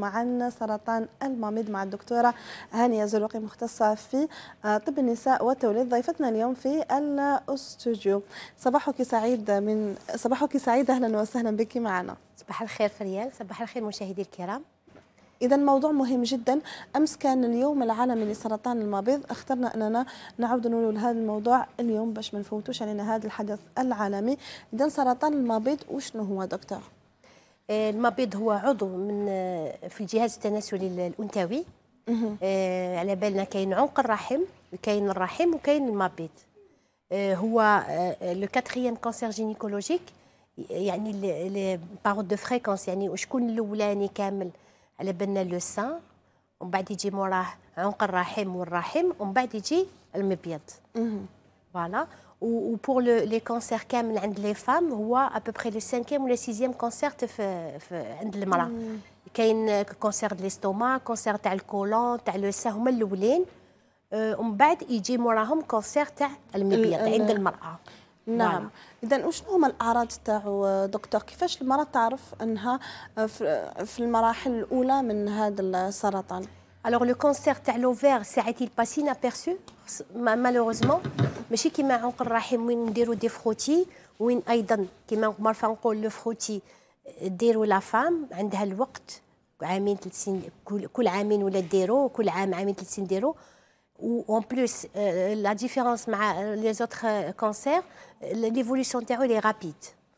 معنا سرطان المميض مع الدكتورة هانية زلوقي مختصة في آه، طب النساء والتوليد ضيفتنا اليوم في الاستوديو صباحك سعيد من صباحك سعيد أهلا وسهلا بك معنا صباح الخير فريال صباح الخير مشاهدي الكرام إذا موضوع مهم جدا أمس كان اليوم العالمي لسرطان المبيض اخترنا أننا نعود نقول هذا الموضوع اليوم باش ما نفوتوش علينا هذا الحدث العالمي إذا سرطان المبيض وشنو هو دكتور؟ المبيض هو عضو من في الجهاز التناسلي الانثوي على بالنا كاين عنق الرحم كاين الرحم وكاين المبيض هو لو كاتريام كونسير جينيكولوجيك يعني لي بارو دو فريكونس يعني وشكون الاولاني كامل على بالنا لو سان ومن بعد يجي موراه عنق الرحم والرحم ومن بعد يجي المبيض فوالا وبور لي كونسير كامل عند لي فام هو ابوبخي لو سانكيام ولا سيزيام كونسير في, في عند المراه كاين كونسير ديال ليستوما كونسير تاع الكولون تاع لو سا هما الاولين ومن بعد يجي موراهم كونسير تاع المبيض عند المراه نعم اذا وشنو هما الاعراض تاعو دكتور كيفاش المراه تعرف انها في المراحل الاولى من هذا السرطان الوغ لو كونسير تاع لوفير ساعات يباسي نابيرسو مالوروزمون ماشي كيما عنق الرحم وين نديرو دي فروتي وين ايضا كيما مرفا نقول لو فروتي ديروا لا فام عندها الوقت عامين ثلاث سنين كل عامين ولا ديرو كل عام عامين ثلاث سنين ديرو وان بلوس لا ديفيرونس مع لي زوتر كونسير ليفوليسيون تاعو لي رابيد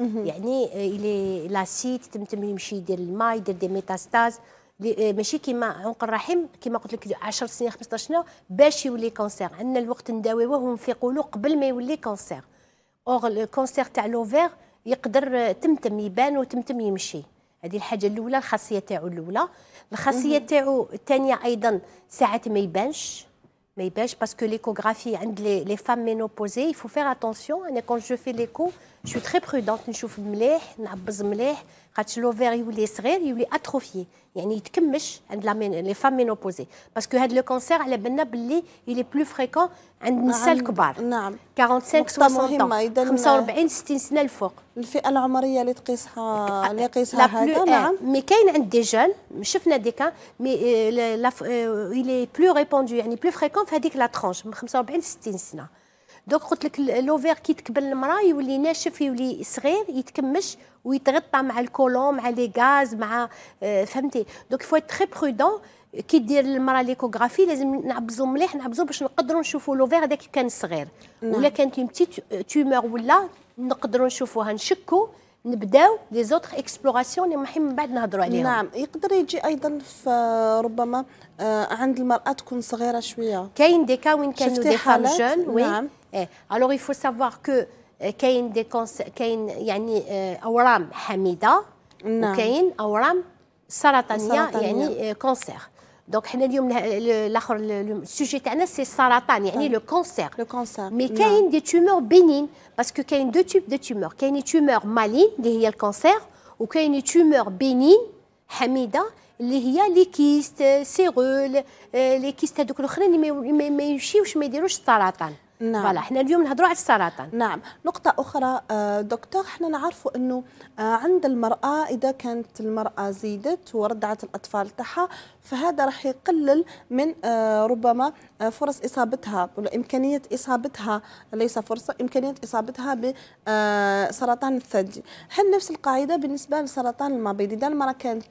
يعني الي لاسيت تمتم يمشي يدير الماء يدير دي ميتاستاز آه، ماشي كيما عنق الرحم كيما قلت لك 10 سنين 15 سنه باش يولي كونسير عندنا الوقت نداويوه ونفيقوا له قبل ما يولي كونسير اور الكونسير تاع لوفير يقدر آه، تمتم يبان وتمتم يمشي هذه الحاجه الاولى الخاصيه تاعو الاولى الخاصيه تاعو الثانيه ايضا ساعات ما يبانش ما يبانش باسكو ليكوغرافي عند لي فام مينوبوزي يفو فير اتونسيون انا كون جو في ليكو جو تري برودونت نشوف مليح نعبز مليح خاطش لوفير يولي صغير يولي اتروفي يعني يتكمش عند لا مين لي فام مينوبوزي باسكو هذا لو كونسير على بالنا باللي يلي بلو فريكون عند النساء نعم، الكبار نعم 45 60 45 60 سنه الفوق الفئه العمريه اللي تقيسها اللي يقيسها هذا نعم مي كاين عند دي جون شفنا دي كان مي يلي بلو ريبوندو يعني بلو فريكون في هذيك لا ترونش من 45 60 سنه دوك قلت لك لوفير كي تكبر المراه يولي ناشف يولي صغير يتكمش ويتغطى مع الكولون مع لي غاز مع آه، فهمتي دوك فوا تري برودون كي دير المراه ليكوغرافي لازم نعبزو مليح نعبزو باش نقدروا نشوفوا لوفير هذاك كان صغير نعم. ولا كانت اون بتيت تيمور ولا نقدروا نشوفوها نشكو نبداو لي زوتر اكسبلوراسيون اللي مهم من بعد نهضروا عليهم نعم يقدر يجي ايضا في آه، ربما آه، عند المراه تكون صغيره شويه كاين دي كا وين كانوا دي فام جون نعم إيه. الوغ يفو سافوار كو كاين دي كونس كاين يعني اورام حميده نعم. وكاين اورام سرطانيه يعني كونسير دونك حنا اليوم الاخر السوجي تاعنا سي السرطان يعني لو كونسير لو كونسير مي كاين دي تومور بينين باسكو كاين دو تيب دو تومور كاين تومور مالين اللي هي الكونسير وكاين تومور بينين حميده اللي هي لي كيست سيرول لي كيست هذوك الاخرين اللي ما يمشيوش ما يديروش السرطان نعم فوالا حنا اليوم نهضروا على السرطان نعم نقطة أخرى آه، دكتور حنا نعرفوا أنه آه، عند المرأة إذا كانت المرأة زيدت وردعت الأطفال تاعها فهذا راح يقلل من آه، ربما آه، فرص اصابتها ولا امكانيه اصابتها ليس فرصه امكانيه اصابتها بسرطان آه، الثدي هل نفس القاعده بالنسبه لسرطان المبيض اذا المراه كانت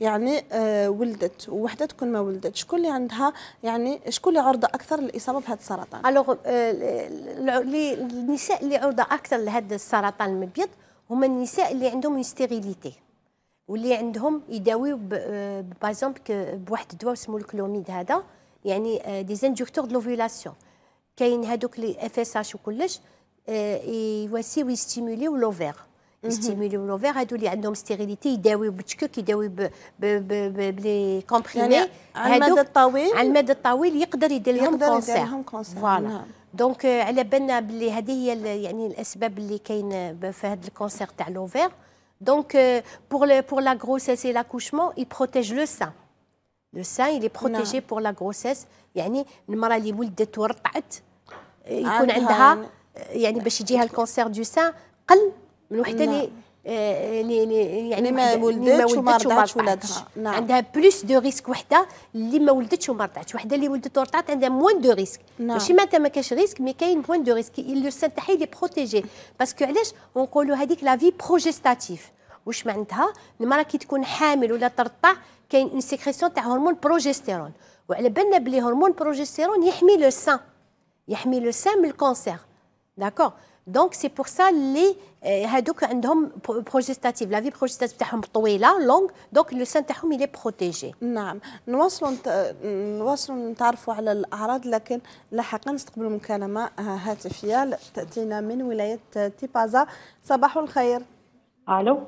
يعني ولدت وحده تكون ما ولدت شكون اللي عندها يعني شكون اللي عرضه اكثر للاصابه بهذا السرطان الوغ النساء اللي عرضه اكثر لهذا السرطان المبيض هما النساء اللي عندهم ستيريليتي واللي عندهم يداويو باغ آه، بواحد الدواء اسمه الكلوميد هذا يعني دي زانجكتور دو لوفيلاسيون كاين هذوك لي اف اس اش وكلش آه، يواسيو يستيموليو لوفير يستيموليو لوفير هادو اللي عندهم ستيريليتي يداويو بالتشكك يداويو بلي كومبريمي يعني على المدى الطويل على المدى الطويل يقدر يدير لهم كونسير يقدر يدير لهم كونسير فوالا دونك على بالنا بلي هذه هي يعني الاسباب اللي كاين في هذا الكونسير تاع لوفير Donc, euh, pour, la grossesse et l'accouchement, il protège le sein. Le sein, il est protégé pour la grossesse. يعني المرأة اللي ولدت ورضعت يكون a يعني باش يجيها du sein, قل يعني ما ولدتش وما رضعتش ولادها نعم. عندها بلوس دو ريسك وحده اللي ما ولدتش وما رضعتش وحده اللي ولدت ورضعت عندها موان دو ريسك نعم. ماشي معناتها ما كاش ريسك مي كاين موان دو ريسك لو سان تاعها اللي بروتيجي باسكو علاش ونقولوا هذيك لا في بروجيستاتيف واش معناتها المراه كي تكون حامل ولا ترضع كاين اون سيكريسيون تاع هرمون بروجستيرون وعلى بالنا بلي هرمون بروجستيرون يحمي لو سان يحمي لو سان من الكونسير داكور دونك سي بور سا لي هادوك عندهم بروجيستاتيف لا في بروجيستاتيف تاعهم طويله لونغ دونك لو سان تاعهم يلي بروتيجي نعم نواصلوا نواصلوا نتعرفوا على الاعراض لكن لاحقا نستقبلوا مكالمه آه، هاتفيه تاتينا من ولايه آه، تيبازا صباح الخير الو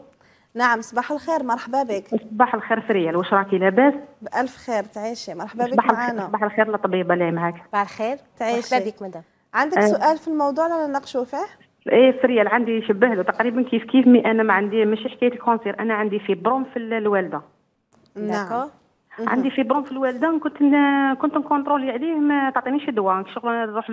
نعم صباح الخير مرحبا بك صباح الخير فريال واش راكي لاباس بألف خير تعيشي مرحبا بك معنا صباح الخير للطبيبه اللي معاك صباح الخير تعيشي مرحبا بك مدام عندك آه. سؤال في الموضوع اللي نناقشوا فيه ايه فريال عندي شبه له تقريبا كيف كيف مي انا ما عندي مش حكايه الكونسير انا عندي فيبروم في الوالده نعم عندي فيبروم في الوالده كنت كنت نكونترولي عليه ما تعطينيش الدواء شغل نروح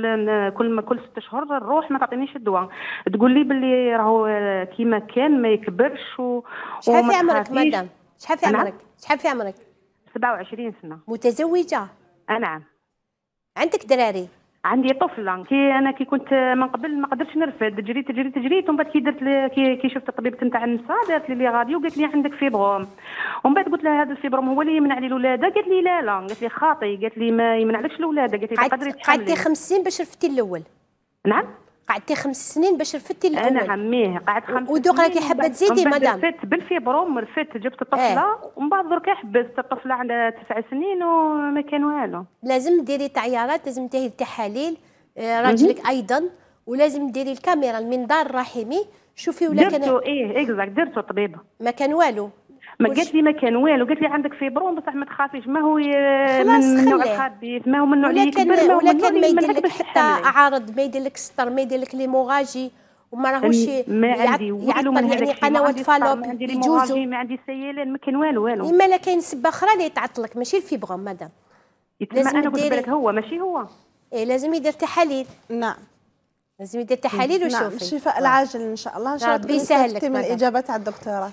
كل ما كل ست شهور نروح ما تعطينيش الدواء تقول لي باللي راهو كيما كان ما يكبرش و شحال في عمرك مدام شحال في نعم. عمرك شحال في عمرك 27 سنه متزوجه نعم عندك دراري عندي طفله كي انا كي كنت من قبل ما قدرتش نرفد جريت جريت جريت ومن بعد كي درت كي, كي شفت الطبيب نتاع النساء دارت لي غادي وقالت لي عندك فيبروم ومن بعد قلت لها هذا الفيبروم هو اللي يمنع لي الولاده قالت لي لا لا قالت لي خاطي قالت لي ما يمنعلكش الولاده قالت لي تقدري تحملي قعدتي 50 باش رفدتي الاول نعم قعدتي خمس سنين باش رفتي الأول أنا عميه قعدت خمس سنين ودوك راكي حابة تزيدي مدام رفدت بالفيبروم رفدت جبت طفلة ايه. ومن بعد درك حبست الطفلة عندها تسع سنين وما كان والو لازم ديري تعيارات لازم ديري التحاليل آه، راجلك أيضا ولازم ديري الكاميرا المنظار الرحمي شوفي ولا كان درتو ايه اكزاكت درتو طبيبه ما كان والو ما قالت لي ما كان والو قالت لي عندك فيبرون بصح ما تخافيش ما هو من نوع الخبيث ما هو من نوع اللي يكبر ما هو من نوع اللي ما حتى عارض ما يدير لك سطر ما يدير لك ليموغاجي وما راهوش ما عندي والو من هذاك يعني قنوات فالوب ما عندي ما عندي سيالين ما كان والو والو اما لا كاين سبه اخرى اللي تعطلك ماشي الفيبرون مدام لازم انا قلت لك هو ماشي هو إيه لازم يدير تحاليل نعم لازم يدير تحاليل نعم. وشوفي نعم الشفاء العاجل ان شاء الله ان شاء الله تكون الاجابه تاع الدكتوره الاجابات على الدكتوراه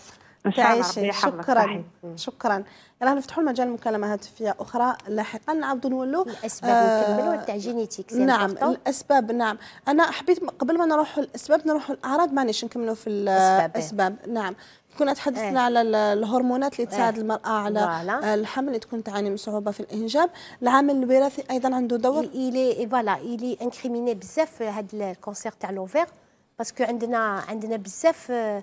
تعيشي شكرا صحيح. شكرا شكرا راح نفتحوا المجال لمكالمه هاتفيه اخرى لاحقا عبد نولوا الاسباب آه نكملوا تاع جينيتيك نعم الاسباب نعم انا حبيت قبل ما نروح الاسباب نروح الاعراض مانيش نكملوا في الاسباب إيه. نعم كنا تحدثنا ايه. على الهرمونات اللي تساعد ايه. المراه على فوالا. آه، الحمل اللي تكون تعاني من صعوبه في الانجاب العامل الوراثي ايضا عنده دور الي فوالا الي انكريميني بزاف هذا الكونسير تاع لوفير باسكو عندنا عندنا بزاف آه،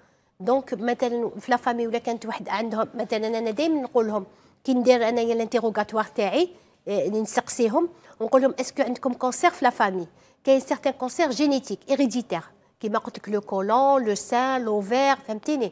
دونك مثلا في لا فامي ولا كانت واحد عندهم مثلا انا دائما نقول لهم كي ندير انايا الانتيروغاتوار تاعي آه، نسقسيهم ونقول لهم اسكو عندكم كونسير في لا فامي كاين سيغتان كونسير جينيتيك ايريديتير كيما قلت لك لو كولون لو سان لوفير فهمتيني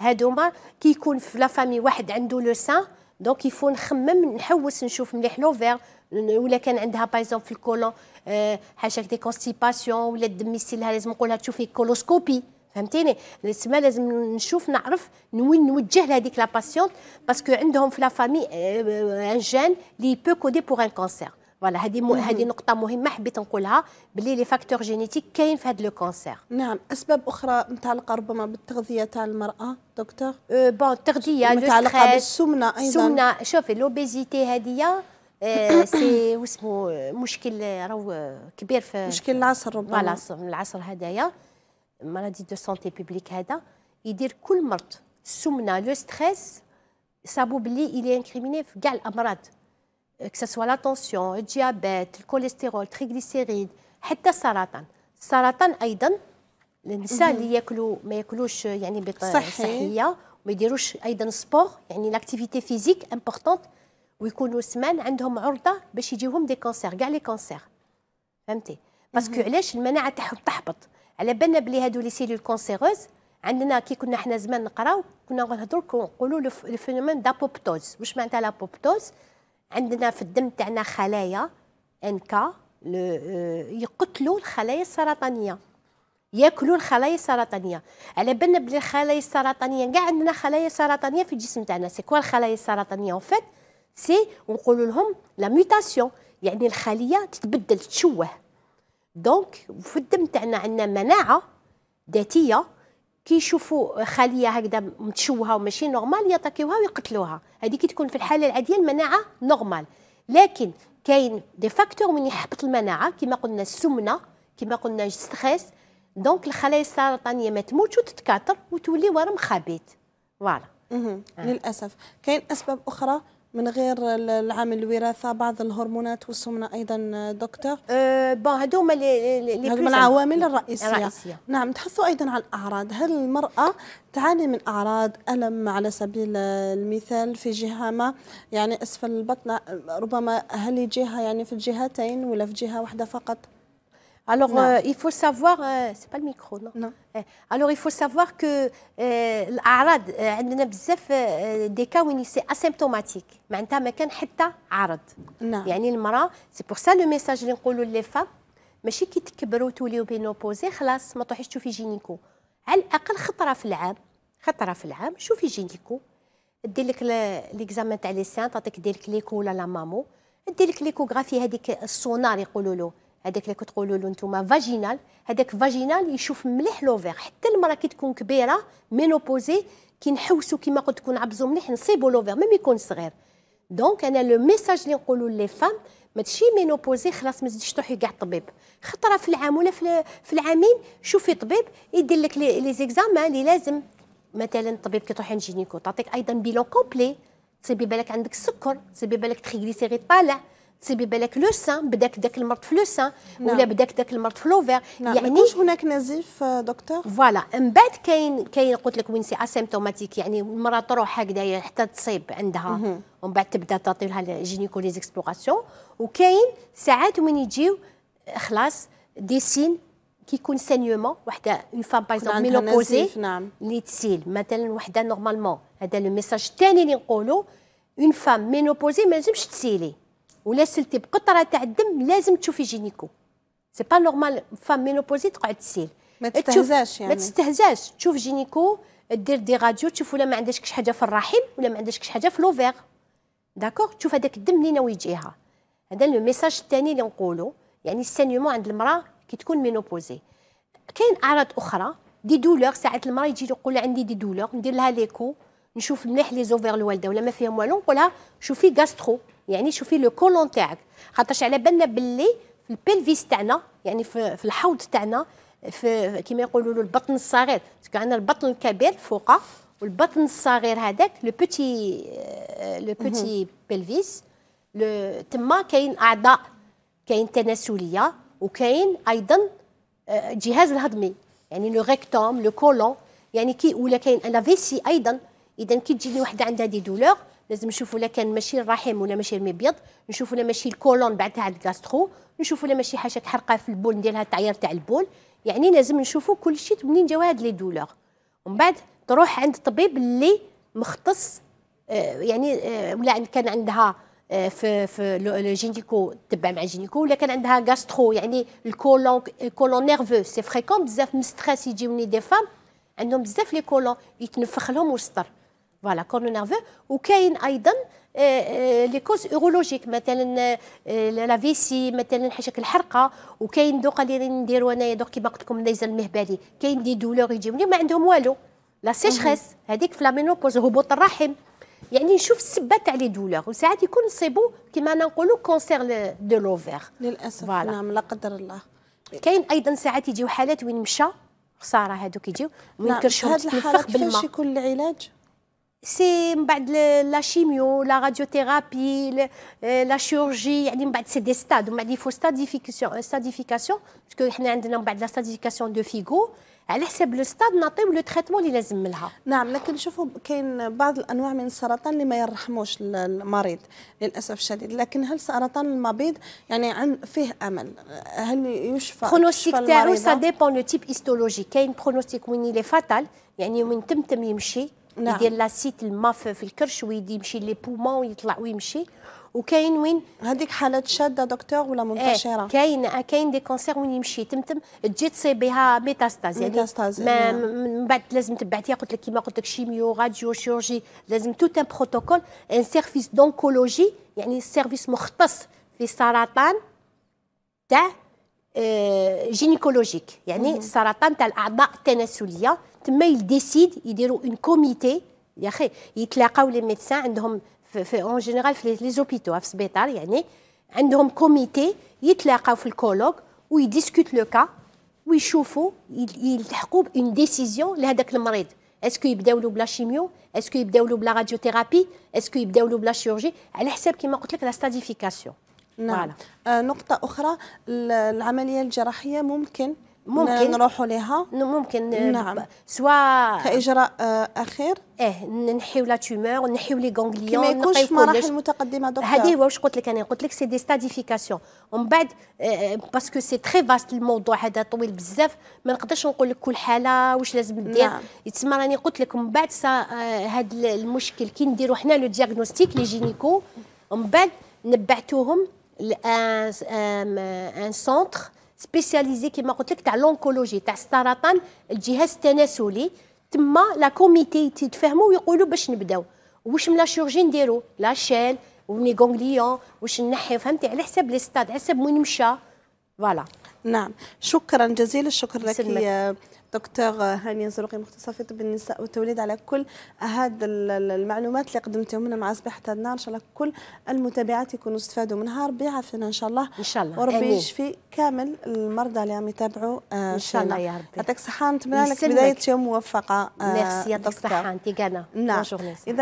هادوما كي يكون في لا فامي واحد عنده لو سان دونك يفو نخمم نحوس نشوف مليح لوفير ولا كان عندها بايزون في الكولون آه، حاجه دي كونستيباسيون ولا الدم يسيلها لازم نقولها تشوفي كولوسكوبي فهمتيني تسمى لازم نشوف نعرف وين نوجه لهذيك لا باسيون باسكو عندهم في لا فامي ان جين لي بو كودي بور ان كونسير فوالا هذه هذه نقطه مهمه حبيت نقولها بلي لي فاكتور جينيتيك كاين في هذا لو كونسير نعم اسباب اخرى متعلقه ربما بالتغذيه تاع المراه دكتور أه بون التغذيه متعلقه بالسمنه ايضا السمنه شوفي لوبيزيتي هذه سي واسمو مشكل راهو كبير في مشكل العصر ربما العصر هذايا مالادي دو سونتي بيبليك هذا يدير كل مرض السمنه لو ستريس صابو بلي الي انكريميني في كاع الامراض كسوا لا طونسيون الديابيت الكوليسترول تريغليسيريد حتى السرطان السرطان ايضا النساء اللي ياكلوا ما ياكلوش يعني بطريقه صحيه وما يديروش ايضا سبور يعني لاكتيفيتي فيزيك امبورطون ويكونوا سمان عندهم عرضه باش يجيهم دي كونسير كاع لي كونسير فهمتي باسكو علاش المناعه تاعهم تحبط على بالنا بلي هادو لي سيلول كونسيروز عندنا كي كنا حنا زمان نقراو كنا نهضروا نقولوا الفينومين دابوبتوز واش معناتها لابوبتوز عندنا في الدم تاعنا خلايا انكا آه، يقتلوا الخلايا السرطانيه ياكلوا الخلايا السرطانيه على بالنا بلي الخلايا السرطانيه كاع عندنا خلايا سرطانيه في الجسم تاعنا سي كوا الخلايا السرطانيه اون فيت سي ونقولوا لهم لا ميوتاسيون يعني الخليه تتبدل تشوه دونك في الدم تاعنا عندنا مناعه ذاتيه كي يشوفوا خليه هكذا متشوهه وماشي نورمال يطاكيوها ويقتلوها هذه كي تكون في الحاله العاديه المناعه نورمال لكن كاين دي فاكتور من يحبط المناعه كما قلنا السمنه كما قلنا ستريس دونك الخلايا السرطانيه ما تموتش وتتكاثر وتولي ورم خبيث فوالا للاسف كاين اسباب اخرى من غير العامل الوراثه بعض الهرمونات والسمنه ايضا دكتور أه بون هذوما اللي من العوامل الرئيسيه الرئيسية. نعم تحثوا ايضا على الاعراض هل المراه تعاني من اعراض الم على سبيل المثال في جهه ما يعني اسفل البطن ربما هل يجيها يعني في الجهتين ولا في جهه واحده فقط Alors, euh, il faut savoir, euh, c'est pas le micro, non, non. Eh, alors, il faut savoir que الأعراض euh, euh, عندنا بزاف دي كا وين سي اسيمبتوماتيك معناتها ما كان حتى عرض نعم. يعني المرأة سي بور سا لو ميساج اللي نقولوا لي فام ماشي كي تكبروا بين اوبوزي خلاص ما تروحيش تشوفي جينيكو على الأقل خطرة في العام خطرة في العام شوفي جينيكو دير لك ليكزامان تاع لي سان تعطيك دير لك ليكو ولا لا مامو دير لك ليكوغرافي هذيك السونار يقولوا له هذاك اللي كتقولوا له نتوما فاجينال هذاك فاجينال يشوف مليح لوفير حتى المراه كي تكون كبيره مينوبوزي كي نحوسوا كيما قلت تكون عبزوا مليح نصيبوا لوفير ميم يكون صغير دونك انا لو ميساج اللي نقولوا لي فام ماشي مينوبوزي خلاص ما تزيدش تروحي كاع الطبيب خطره في العام ولا في العامين شوفي طبيب يدير لك لي زيكزامان اللي لازم مثلا الطبيب كي تروحي لجينيكو تعطيك ايضا بيلون كومبلي تصيبي بالك عندك السكر تصيبي بالك تريغليسيريد طالع تصيبي بالك لو سان بداك داك المرض في لو سان نعم. ولا بداك داك المرض في لوفير نعم. يعني واش هناك نزيف آه، دكتور فوالا من بعد كاين كاين قلت لك وين سي اسيمتوماتيك يعني المراه تروح هكذا حتى تصيب عندها ومن بعد تبدا تعطي لها الجينيكو لي زيكسبلوراسيون وكاين ساعات وين يجيو خلاص دي سين كيكون سانيومون وحده اون فام باغ اكزومبل ميلوبوزي اللي تسيل مثلا وحده نورمالمون هذا لو ميساج الثاني اللي نقولو اون فام مينوبوزي ما لازمش تسيلي ولا سلتي بقطره تاع الدم لازم تشوفي جينيكو سي با نورمال فام مينوبوزي تقعد تسيل ما تستهزاش يعني ما تستهزاش تشوف جينيكو دير دي راديو تشوف ولا ما عندهاش كش حاجه في الرحم ولا ما عندهاش كش حاجه في لوفير داكوغ تشوف هذاك الدم اللي ناوي يجيها هذا لو ميساج الثاني اللي نقولو يعني السانيومون عند المراه كي تكون مينوبوزي كاين اعراض اخرى دي دولور ساعات المراه يجي يقول عندي دي دولور ندير لها ليكو نشوف مليح لي زوفير الوالده ولا ما فيهم والو نقولها شوفي غاسترو يعني شوفي لو كولون تاعك خاطرش على بالنا باللي في البلفيس تاعنا يعني في, في الحوض تاعنا في كيما يقولوا له البطن الصغير باسكو عندنا البطن الكبير فوقه والبطن الصغير هذاك لو بوتي لو بوتي بلفيس تما كاين اعضاء كاين تناسليه وكاين ايضا الجهاز آه، الهضمي يعني لو ريكتوم لو كولون يعني كي ولا كاين لا فيسي ايضا اذا كي تجيني وحده عندها دي دولور لازم نشوفوا لا كان ماشي الرحم ولا ماشي المبيض نشوفوا لا ماشي الكولون بعدها تاع الغاسترو نشوفوا لا ماشي حاجه حرقه في البول ندير لها التعيير تاع البول يعني لازم نشوفوا كل شيء منين جاوا هاد لي دولور ومن بعد تروح عند طبيب اللي مختص يعني ولا كان عندها في في الجينيكو تبع مع الجينيكو ولا كان عندها غاسترو يعني الكولون الكولون نيرفو سي فريكون بزاف من ستريس يجيوني دي فام عندهم بزاف لي كولون يتنفخ لهم ويستر فوالا كورنو نيرفو وكاين ايضا لي كوز اورولوجيك مثلا euh, لا فيسي مثلا حشاك الحرقه وكاين دوقا اللي نديرو انايا دوك كيما قلت لكم النيزل المهبلي كاين دي دولور يجيوني ما عندهم والو لا سيشخيس هذيك في لامينوبوز هبوط الرحم يعني نشوف السبه تاع لي دولور وساعات يكون نصيبو كيما انا نقولوا كونسير دو لوفير للاسف فوالا. نعم لا قدر الله كاين ايضا ساعات يجيو حالات وين مشى خساره هذوك يجيو وين نعم، كرشهم تتنفخ بالماء هذه الحالات يكون العلاج سي من بعد لا شيميو لا راديوثيرابي آه، لا شيرجي يعني من بعد سي دي ستاد ومن بعد يفو ستاديفيكاسيون ستاديفيكاسيون باسكو حنا عندنا من بعد لا ستاديفيكاسيون دو فيغو على حسب لو ستاد نعطيو لو تريتمون اللي لازم لها نعم لكن شوفوا كاين بعض الانواع من السرطان اللي ما يرحموش المريض للاسف الشديد لكن هل سرطان المبيض يعني عن فيه امل هل يشفى برونوستيك تاعو سا ديبون لو تيب هيستولوجي كاين برونوستيك وين لي فاتال يعني وين تمتم يمشي نعم. يدير لاسيت الما في الكرش ويمشي لي بومون ويطلع ويمشي وكاين وين هذيك حالات شاده دكتور ولا إيه، منتشره ايه كاين كاين دي كونسير وين يمشي تمتم تجي تصيبها ميتاستاز يعني ميتاستاز ما نعم. من بعد لازم تبعتيها قلت لك كيما قلت لك شيميو راديو شيرجي لازم توت ان بروتوكول ان سيرفيس دونكولوجي يعني سيرفيس مختص في السرطان تاع جينيكولوجيك آه، يعني السرطان تاع الاعضاء التناسليه تما يديسيد يديروا اون كوميتي يا يعني اخي يتلاقاو لي ميدسان عندهم في اون جينيرال في لي زوبيتو في السبيطار يعني عندهم كوميتي يتلاقاو في الكولوج ويديسكوت لو كا ويشوفوا يلحقوا بون ديسيزيون لهذاك المريض اسكو يبداو له بلا شيميو اسكو يبداو له بلا راديوثيرابي اسكو يبداو له بلا شيرجي على حساب كما قلت لك لا ستاديفيكاسيون نعم آه نقطة أخرى العملية الجراحية ممكن ممكن نروحوا لها ممكن نعم سواء كاجراء آه، اخير اه نحيو لا تومور نحيو لي غونغليون ما يكونش في مراحل متقدمه دكتور هذه هو واش قلت لك انا قلت لك سي دي ستاديفيكاسيون ومن بعد باسكو سي تري فاست الموضوع هذا طويل بزاف ما نقدرش نقول لك كل حاله واش لازم ندير نعم. تسمى راني قلت لك من بعد هذا آه، المشكل كي نديرو حنا لو دياغنوستيك لي جينيكو ومن بعد نبعتوهم ان آه، سونتر سبيسياليزي كما قلت لك تاع لونكولوجي تاع السرطان الجهاز التناسلي تما لا كوميتي تتفاهموا ويقولوا باش نبداو واش من لا شيرجي نديرو لا شيل وني غونغليون واش نحي فهمتي على حساب لي ستاد على حساب وين مشى فوالا نعم شكرا جزيل الشكر لك يا دكتور هانية زروقي مختصة في طب النساء والتوليد على كل هذه المعلومات اللي قدمتهم لنا مع صباح النار إن شاء الله كل المتابعات يكونوا استفادوا منها ربي يعافينا إن شاء الله إن شاء الله وربي يشفي كامل المرضى اللي عم يتابعوا آه، إن شاء الله يا ربي يعطيك الصحة نتمنى لك بداية يوم موفقة آه، ميرسي يعطيك الصحة أنت نعم